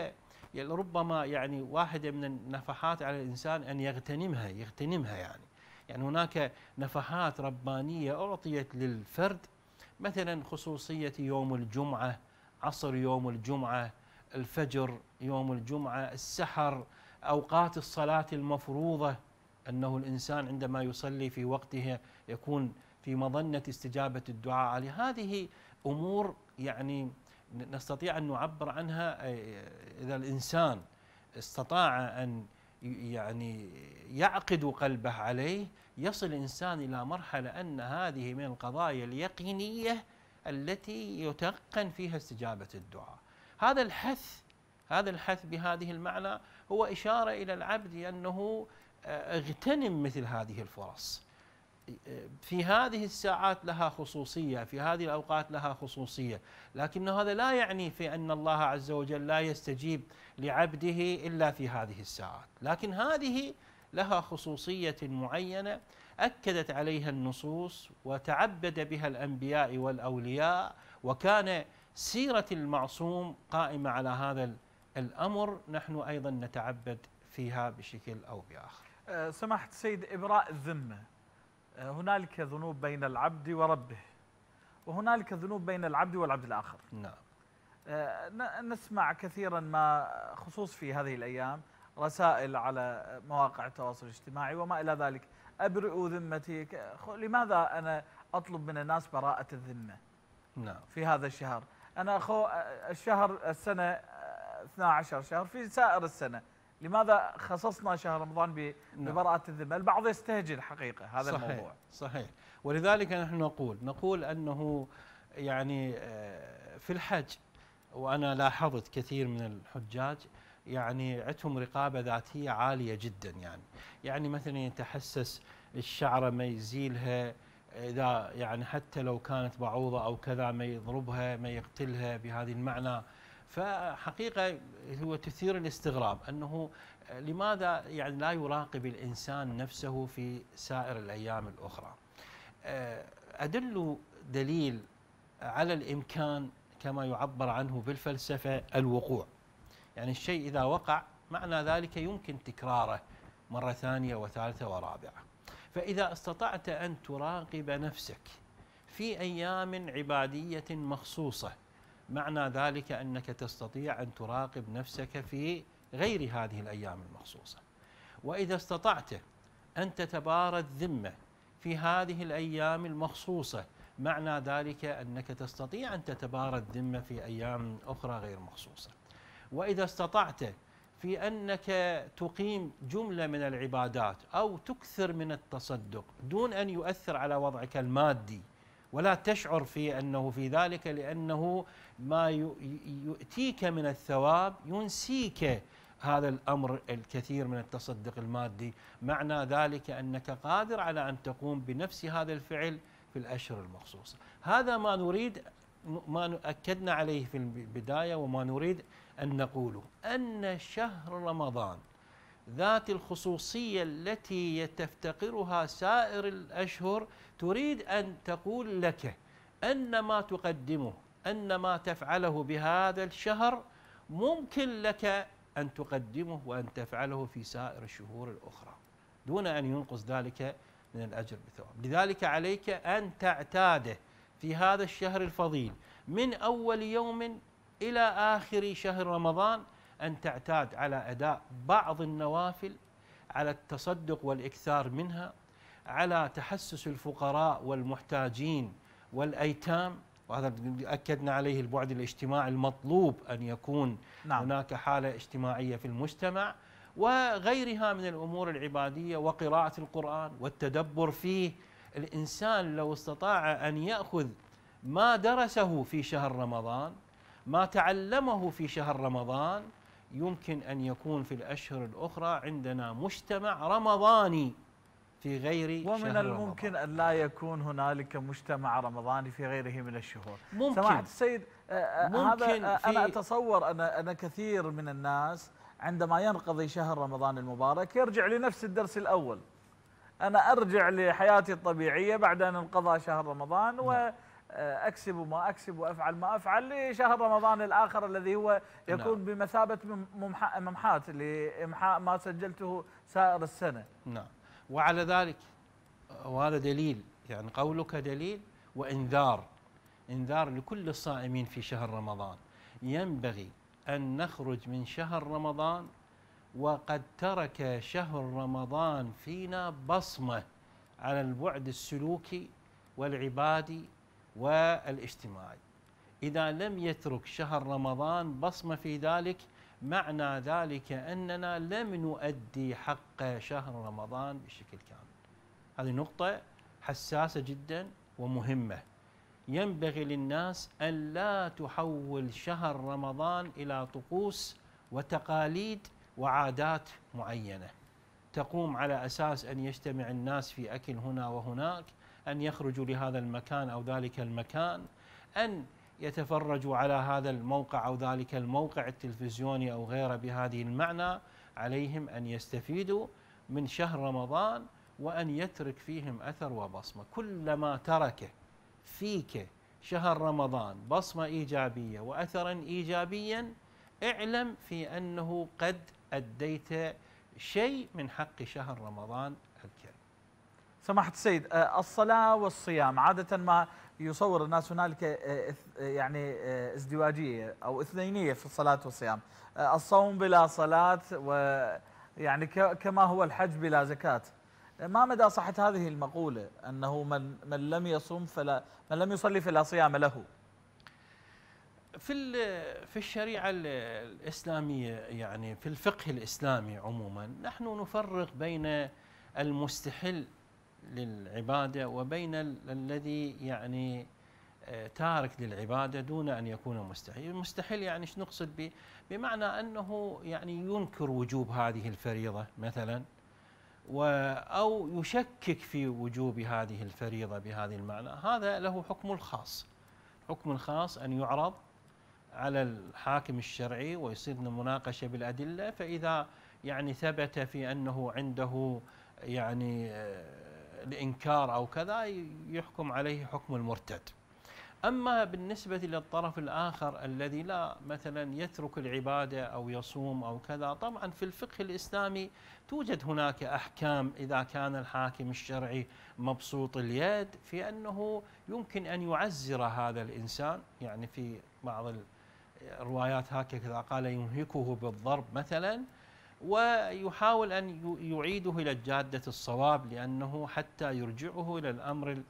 يعني ربما يعني واحدة من النفحات على الإنسان أن يغتنمها يغتنمها يعني يعني هناك نفحات ربانية أعطيت للفرد مثلا خصوصية يوم الجمعة عصر يوم الجمعة الفجر يوم الجمعة السحر أوقات الصلاة المفروضة أنه الإنسان عندما يصلي في وقتها يكون في مظنة استجابة الدعاء عليه هذه أمور يعني نستطيع أن نعبر عنها إذا الإنسان استطاع أن يعني يعقد قلبه عليه يصل الإنسان إلى مرحلة أن هذه من القضايا اليقينية التي يتقن فيها استجابة الدعاء هذا الحث هذا الحث بهذه المعنى هو إشارة إلى العبد أنه آه، اغتنم مثل هذه الفرص في هذه الساعات لها خصوصية في هذه الأوقات لها خصوصية لكن هذا لا يعني في أن الله عز وجل لا يستجيب لعبده إلا في هذه الساعات لكن هذه لها خصوصية معينة أكدت عليها النصوص وتعبد بها الأنبياء والأولياء وكان سيرة المعصوم قائمة على هذا الأمر نحن أيضا نتعبد فيها بشكل أو بآخر أه، سمحت سيد إبراء الذمة هنالك ذنوب بين العبد وربه وهنالك ذنوب بين العبد والعبد الآخر نعم آه، نسمع كثيرا ما خصوص في هذه الأيام رسائل على مواقع التواصل الاجتماعي وما إلى ذلك أبرئوا ذمتي لماذا أنا أطلب من الناس براءة الذمة نعم في هذا الشهر أنا أخو الشهر السنة 12 آه، شهر في سائر السنة لماذا خصصنا شهر رمضان نعم. ببراءة الذمة البعض يستهجن حقيقة هذا صحيح الموضوع صحيح ولذلك نحن نقول نقول أنه يعني آه، في الحج وأنا لاحظت كثير من الحجاج يعني عندهم رقابة ذاتية عالية جدا يعني يعني مثلا يتحسس الشعرة ما يزيلها إذا يعني حتى لو كانت بعوضة أو كذا ما يضربها ما يقتلها بهذه المعنى فحقيقة هو تثير الاستغراب أنه لماذا يعني لا يراقب الإنسان نفسه في سائر الأيام الأخرى آه، أدل دليل على الإمكان كما يعبر عنه بالفلسفة الوقوع يعني الشيء إذا وقع معنى ذلك يمكن تكراره مرة ثانية وثالثة ورابعة فإذا استطعت أن تراقب نفسك في أيام عبادية مخصوصة معنى ذلك انك تستطيع ان تراقب نفسك في غير هذه الايام المخصوصه. واذا استطعت ان تتبارى الذمه في هذه الايام المخصوصه، معنى ذلك انك تستطيع ان تتبارى الذمه في ايام اخرى غير مخصوصه. واذا استطعت في انك تقيم جمله من العبادات او تكثر من التصدق دون ان يؤثر على وضعك المادي ولا تشعر في أنه في ذلك لأنه ما يؤتيك من الثواب ينسيك هذا الامر الكثير من التصدق المادي، معنى ذلك انك قادر على ان تقوم بنفس هذا الفعل في الاشهر المخصوصه، هذا ما نريد ما اكدنا عليه في البدايه وما نريد ان نقوله ان شهر رمضان ذات الخصوصية التي تفتقرها سائر الأشهر تريد أن تقول لك أن ما تقدمه أن ما تفعله بهذا الشهر ممكن لك أن تقدمه وأن تفعله في سائر الشهور الأخرى دون أن ينقص ذلك من الأجر بالثواب لذلك عليك أن تعتاده في هذا الشهر الفضيل من أول يوم إلى آخر شهر رمضان أن تعتاد على أداء بعض النوافل على التصدق والإكثار منها على تحسس الفقراء والمحتاجين والأيتام وهذا أكدنا عليه البعد الاجتماعي المطلوب أن يكون نعم. هناك حالة اجتماعية في المجتمع وغيرها من الأمور العبادية وقراءة القرآن والتدبر فيه الإنسان لو استطاع أن يأخذ ما درسه في شهر رمضان ما تعلمه في شهر رمضان يمكن أن يكون في الأشهر الأخرى عندنا مجتمع رمضاني في غير ومن شهر الممكن رمضان. أن لا يكون هنالك مجتمع رمضاني في غيره من الشهور ممكن سماحة السيد آه، آه، ممكن هذا آه، أنا أتصور أن أن كثير من الناس عندما ينقضي شهر رمضان المبارك يرجع لنفس الدرس الأول أنا أرجع لحياتي الطبيعية بعد أن انقضى شهر رمضان نعم. آه، اكسب ما اكسب وافعل ما افعل لشهر رمضان الاخر الذي هو يكون نعم. بمثابه ممحاة لامحاء ما سجلته سائر السنه. نعم وعلى ذلك وهذا دليل يعني قولك دليل وانذار انذار لكل الصائمين في شهر رمضان ينبغي ان نخرج من شهر رمضان وقد ترك شهر رمضان فينا بصمه على البعد السلوكي والعبادي والاجتماعي إذا لم يترك شهر رمضان بصمة في ذلك معنى ذلك أننا لم نؤدي حق شهر رمضان بشكل كامل هذه نقطة حساسة جدا ومهمة ينبغي للناس أن لا تحول شهر رمضان إلى طقوس وتقاليد وعادات معينة تقوم على أساس أن يجتمع الناس في أكل هنا وهناك أن يخرجوا لهذا المكان أو ذلك المكان أن يتفرجوا على هذا الموقع أو ذلك الموقع التلفزيوني أو غيره بهذه المعنى عليهم أن يستفيدوا من شهر رمضان وأن يترك فيهم أثر وبصمة كلما ترك فيك شهر رمضان بصمة إيجابية وأثرا إيجابيا اعلم في أنه قد أديت شيء من حق شهر رمضان سماحة السيد آه، الصلاة والصيام عادة ما يصور الناس هنالك آه، يعني آه، ازدواجية أو اثنينية في الصلاة والصيام الصوم بلا صلاة ويعني كما هو الحج بلا زكاة ما مدى صحة هذه المقولة أنه من, من لم يصوم فلا من لم يصلي فلا صيام له في في الشريعة الإسلامية يعني في الفقه الإسلامي عموما نحن نفرق بين المستحل للعبادة وبين الذي يعني آه، تارك للعبادة دون أن يكون مستحيل المستحيل يعني ايش نقصد به بمعنى أنه يعني ينكر وجوب هذه الفريضة مثلا أو يشكك في وجوب هذه الفريضة بهذه المعنى هذا له حكم الخاص حكم الخاص أن يعرض على الحاكم الشرعي ويصير مناقشة بالأدلة فإذا يعني ثبت في أنه عنده يعني آه، لإنكار أو كذا يحكم عليه حكم المرتد أما بالنسبة للطرف الآخر الذي لا مثلا يترك العبادة أو يصوم أو كذا طبعا في الفقه الإسلامي توجد هناك أحكام إذا كان الحاكم الشرعي مبسوط اليد في أنه يمكن أن يعزر هذا الإنسان يعني في بعض الروايات هكذا قال ينهكه بالضرب مثلا ويحاول أن يعيده إلى جادة الصواب لأنه حتى يرجعه إلى الأمر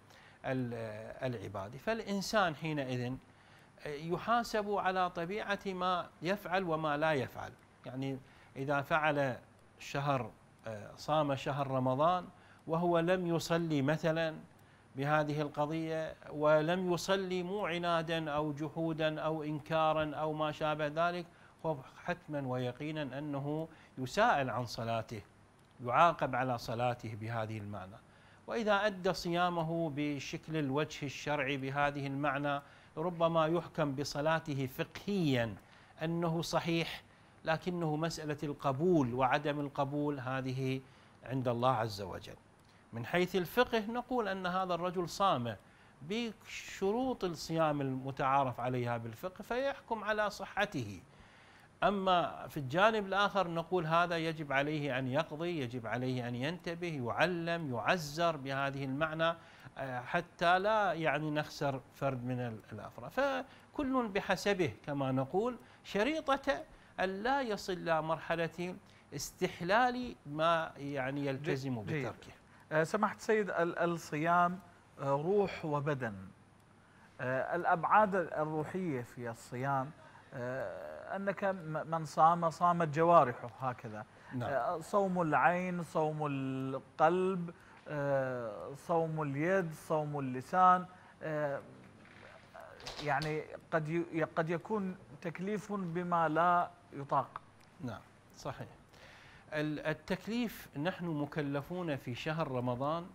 العبادي فالإنسان حينئذ يحاسب على طبيعة ما يفعل وما لا يفعل يعني إذا فعل شهر صام شهر رمضان وهو لم يصلي مثلا بهذه القضية ولم يصلي مو عنادا أو جحودا أو إنكارا أو ما شابه ذلك هو حتما ويقينا أنه يسائل عن صلاته يعاقب على صلاته بهذه المعنى وإذا أدى صيامه بشكل الوجه الشرعي بهذه المعنى ربما يحكم بصلاته فقهيا أنه صحيح لكنه مسألة القبول وعدم القبول هذه عند الله عز وجل من حيث الفقه نقول أن هذا الرجل صام بشروط الصيام المتعارف عليها بالفقه فيحكم على صحته أما في الجانب الآخر نقول هذا يجب عليه أن يقضي يجب عليه أن ينتبه يعلم يعزر بهذه المعنى آه، حتى لا يعني نخسر فرد من الأفراد فكل بحسبه كما نقول شريطة أن لا يصل إلى مرحلة استحلال ما يعني يلتزم بتركه آه، سمحت سيد الصيام آه، روح وبدن الأبعاد الروحية في الصيام آه، أنك من صام صامت جوارحه هكذا نعم. آه، صوم العين صوم القلب آه، صوم اليد صوم اللسان يعني قد قد يكون تكليف بما لا يطاق نعم صحيح التكليف نحن مكلفون في شهر رمضان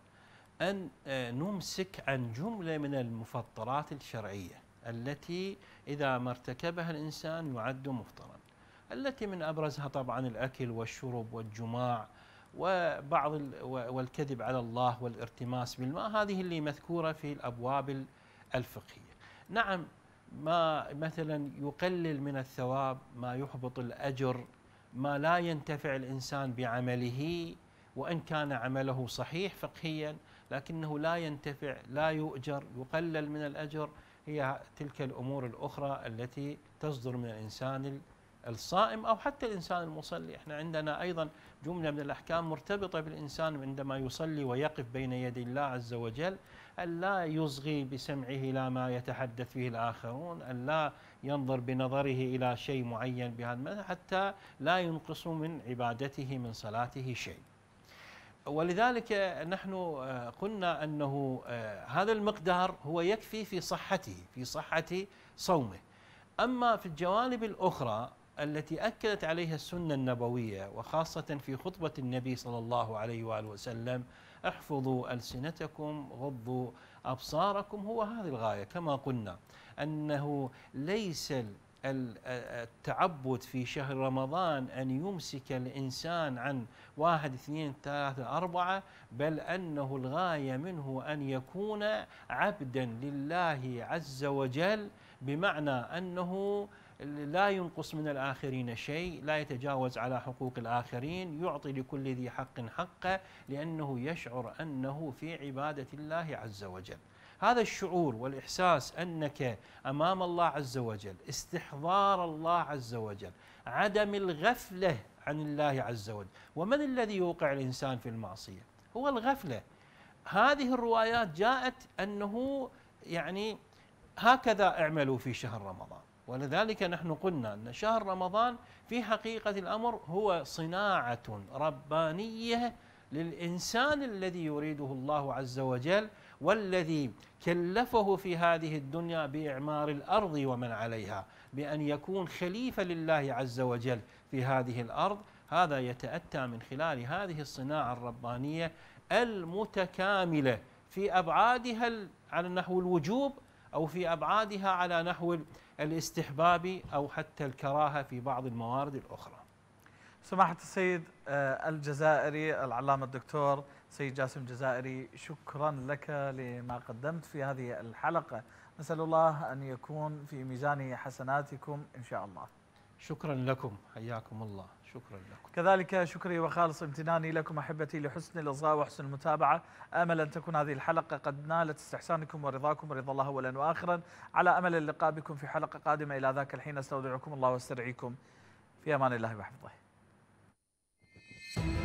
أن نمسك عن جملة من المفطرات الشرعية التي إذا ما ارتكبها الإنسان يعد مفطرا التي من أبرزها طبعا الأكل والشرب والجماع وبعض والكذب على الله والارتماس بالماء هذه اللي مذكورة في الأبواب الفقهية نعم ما مثلا يقلل من الثواب ما يحبط الأجر ما لا ينتفع الإنسان بعمله وإن كان عمله صحيح فقهيا لكنه لا ينتفع لا يؤجر يقلل من الأجر هي تلك الأمور الأخرى التي تصدر من الإنسان الصائم أو حتى الإنسان المصلي إحنا عندنا أيضا جملة من الأحكام مرتبطة بالإنسان عندما يصلي ويقف بين يدي الله عز وجل ألا يصغي بسمعه إلى ما يتحدث فيه الآخرون ألا ينظر بنظره إلى شيء معين بهذا حتى لا ينقص من عبادته من صلاته شيء ولذلك نحن آه، قلنا انه آه، هذا المقدار هو يكفي في صحته في صحه صومه اما في الجوانب الاخرى التي اكدت عليها السنه النبويه وخاصه في خطبه النبي صلى الله عليه واله وسلم احفظوا السنتكم غضوا ابصاركم هو هذه الغايه كما قلنا انه ليس التعبد في شهر رمضان أن يمسك الإنسان عن واحد اثنين ثلاثة أربعة بل أنه الغاية منه أن يكون عبدا لله عز وجل بمعنى أنه لا ينقص من الآخرين شيء لا يتجاوز على حقوق الآخرين يعطي لكل ذي حق حقه لأنه يشعر أنه في عبادة الله عز وجل هذا الشعور والإحساس أنك أمام الله عز وجل استحضار الله عز وجل عدم الغفلة عن الله عز وجل ومن الذي يوقع الإنسان في المعصية هو الغفلة هذه الروايات جاءت أنه يعني هكذا اعملوا في شهر رمضان ولذلك نحن قلنا أن شهر رمضان في حقيقة الأمر هو صناعة ربانية للإنسان الذي يريده الله عز وجل والذي كلفه في هذه الدنيا باعمار الارض ومن عليها بان يكون خليفه لله عز وجل في هذه الارض هذا يتاتى من خلال هذه الصناعه الربانيه المتكامله في ابعادها على نحو الوجوب او في ابعادها على نحو الاستحباب او حتى الكراهه في بعض الموارد الاخرى. سماحه السيد آه، الجزائري العلامه الدكتور سيد جاسم الجزائري شكرا لك لما قدمت في هذه الحلقة نسأل الله أن يكون في ميزان حسناتكم إن شاء الله شكرا لكم حياكم الله شكرا لكم كذلك شكري وخالص امتناني لكم أحبتي لحسن الإصغاء وحسن المتابعة آمل أن تكون هذه الحلقة قد نالت استحسانكم ورضاكم ورضا الله أولا وآخرا على أمل اللقاء بكم في حلقة قادمة إلى ذاك الحين أستودعكم الله واسترعيكم في أمان الله وحفظه